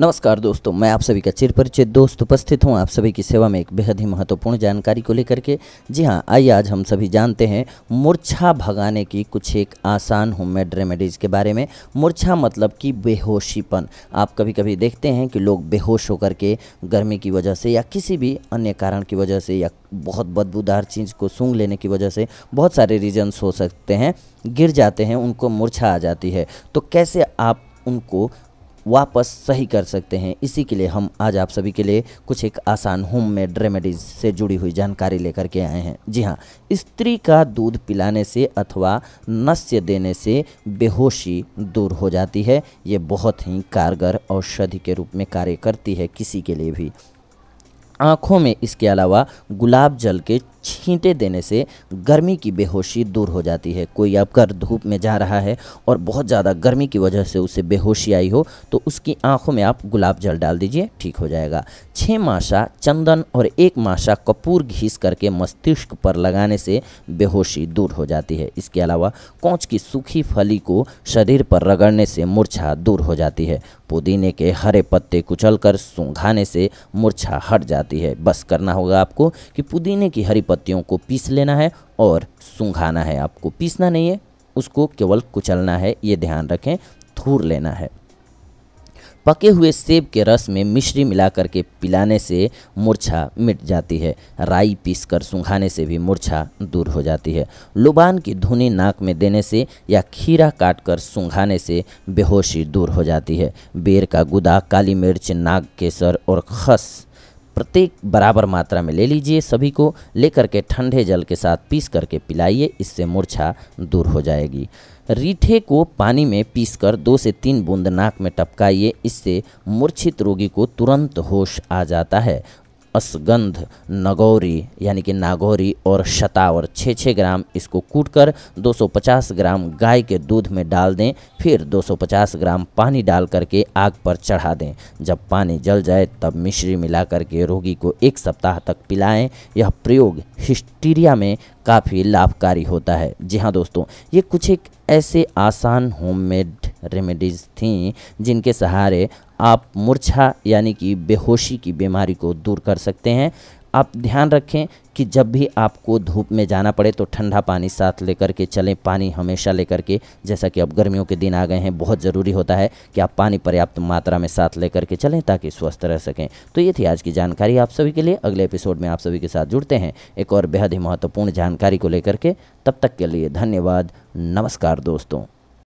नमस्कार दोस्तों मैं आप सभी का चिर परिचित दोस्त उपस्थित हूँ आप सभी की सेवा में एक बेहद ही महत्वपूर्ण जानकारी को लेकर के जी हाँ आइए आज हम सभी जानते हैं मूर्छा भगाने की कुछ एक आसान होममेड रेमेडीज़ के बारे में मूर्छा मतलब कि बेहोशीपन आप कभी कभी देखते हैं कि लोग बेहोश होकर के गर्मी की वजह से या किसी भी अन्य कारण की वजह से या बहुत बदबूदार चीज़ को सूंघ लेने की वजह से बहुत सारे रीजन्स हो सकते हैं गिर जाते हैं उनको मूर्छा आ जाती है तो कैसे आप उनको वापस सही कर सकते हैं इसी के लिए हम आज आप सभी के लिए कुछ एक आसान होम मेड रेमेडीज से जुड़ी हुई जानकारी लेकर के आए हैं जी हाँ स्त्री का दूध पिलाने से अथवा नस्य देने से बेहोशी दूर हो जाती है ये बहुत ही कारगर औषधि के रूप में कार्य करती है किसी के लिए भी आँखों में इसके अलावा गुलाब जल के छींटे देने से गर्मी की बेहोशी दूर हो जाती है कोई अगर धूप में जा रहा है और बहुत ज़्यादा गर्मी की वजह से उसे बेहोशी आई हो तो उसकी आंखों में आप गुलाब जल डाल दीजिए ठीक हो जाएगा छः माशा चंदन और एक माशा कपूर घीस करके मस्तिष्क पर लगाने से बेहोशी दूर हो जाती है इसके अलावा कौच की सूखी फली को शरीर पर रगड़ने से मूर्छा दूर हो जाती है पुदीने के हरे पत्ते कुचल कर सूंघाने से मूर्छा हट जाती है बस करना होगा आपको कि पुदीने की हरी पत्तियों को पीस लेना है और सूंघाना है आपको पीसना नहीं है उसको केवल कुचलना है ये ध्यान रखें थूर लेना है पके हुए सेब के रस में मिश्री मिला करके पिलाने से मूर्छा मिट जाती है राई पीसकर सूंघाने से भी मूर्छा दूर हो जाती है लुबान की धुनी नाक में देने से या खीरा काटकर सूंघाने से बेहोशी दूर हो जाती है बेर का गुदा काली मिर्च नाग केसर और खस प्रत्येक बराबर मात्रा में ले लीजिए सभी को लेकर के ठंडे जल के साथ पीस करके पिलाइए इससे मूर्छा दूर हो जाएगी रीठे को पानी में पीसकर दो से तीन बूंद नाक में टपकाइए इससे मूर्छित रोगी को तुरंत होश आ जाता है असगंध नगौरी यानी कि नागौरी और शतावर छः छः ग्राम इसको कूटकर 250 ग्राम गाय के दूध में डाल दें फिर 250 ग्राम पानी डाल करके आग पर चढ़ा दें जब पानी जल जाए तब मिश्री मिला करके रोगी को एक सप्ताह तक पिलाएं यह प्रयोग हिस्टीरिया में काफ़ी लाभकारी होता है जी हाँ दोस्तों ये कुछ एक ऐसे आसान होममेड रेमेडीज़ थी जिनके सहारे आप मूर्छा यानी कि बेहोशी की बीमारी को दूर कर सकते हैं आप ध्यान रखें कि जब भी आपको धूप में जाना पड़े तो ठंडा पानी साथ लेकर के चलें पानी हमेशा लेकर के जैसा कि अब गर्मियों के दिन आ गए हैं बहुत ज़रूरी होता है कि आप पानी पर्याप्त मात्रा में साथ लेकर के चलें ताकि स्वस्थ रह सकें तो ये थी आज की जानकारी आप सभी के लिए अगले एपिसोड में आप सभी के साथ जुड़ते हैं एक और बेहद ही महत्वपूर्ण जानकारी को लेकर के तब तक के लिए धन्यवाद नमस्कार दोस्तों